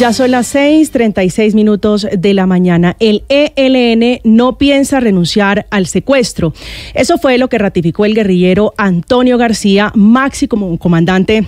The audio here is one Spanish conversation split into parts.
Ya son las 6:36 minutos de la mañana. El ELN no piensa renunciar al secuestro. Eso fue lo que ratificó el guerrillero Antonio García, máximo comandante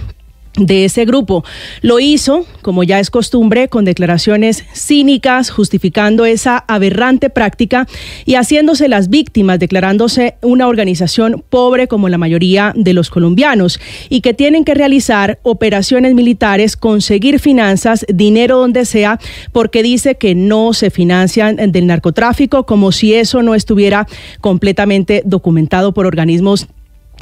de ese grupo. Lo hizo, como ya es costumbre, con declaraciones cínicas, justificando esa aberrante práctica y haciéndose las víctimas, declarándose una organización pobre como la mayoría de los colombianos y que tienen que realizar operaciones militares, conseguir finanzas, dinero donde sea, porque dice que no se financian del narcotráfico, como si eso no estuviera completamente documentado por organismos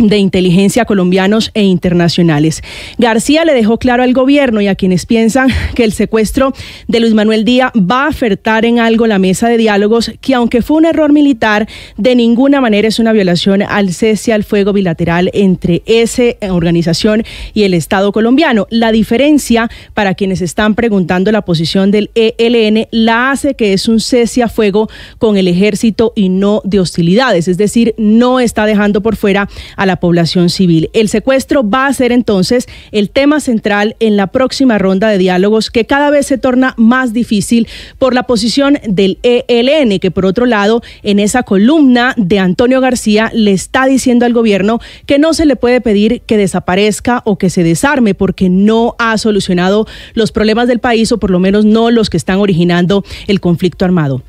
de inteligencia colombianos e internacionales. García le dejó claro al gobierno y a quienes piensan que el secuestro de Luis Manuel Díaz va a afectar en algo la mesa de diálogos que aunque fue un error militar, de ninguna manera es una violación al cese al fuego bilateral entre esa eh, organización y el Estado colombiano. La diferencia, para quienes están preguntando la posición del ELN, la hace que es un cese a fuego con el ejército y no de hostilidades, es decir, no está dejando por fuera a la población civil. El secuestro va a ser entonces el tema central en la próxima ronda de diálogos que cada vez se torna más difícil por la posición del ELN, que por otro lado, en esa columna de Antonio García le está diciendo al gobierno que no se le puede pedir que desaparezca o que se desarme porque no ha solucionado los problemas del país o por lo menos no los que están originando el conflicto armado.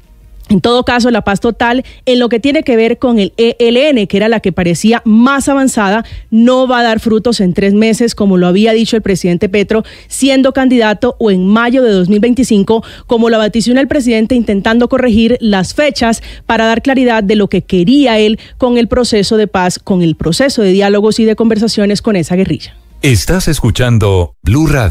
En todo caso, la paz total en lo que tiene que ver con el ELN, que era la que parecía más avanzada, no va a dar frutos en tres meses, como lo había dicho el presidente Petro, siendo candidato o en mayo de 2025, como lo en el presidente, intentando corregir las fechas para dar claridad de lo que quería él con el proceso de paz, con el proceso de diálogos y de conversaciones con esa guerrilla. Estás escuchando Blue Radio.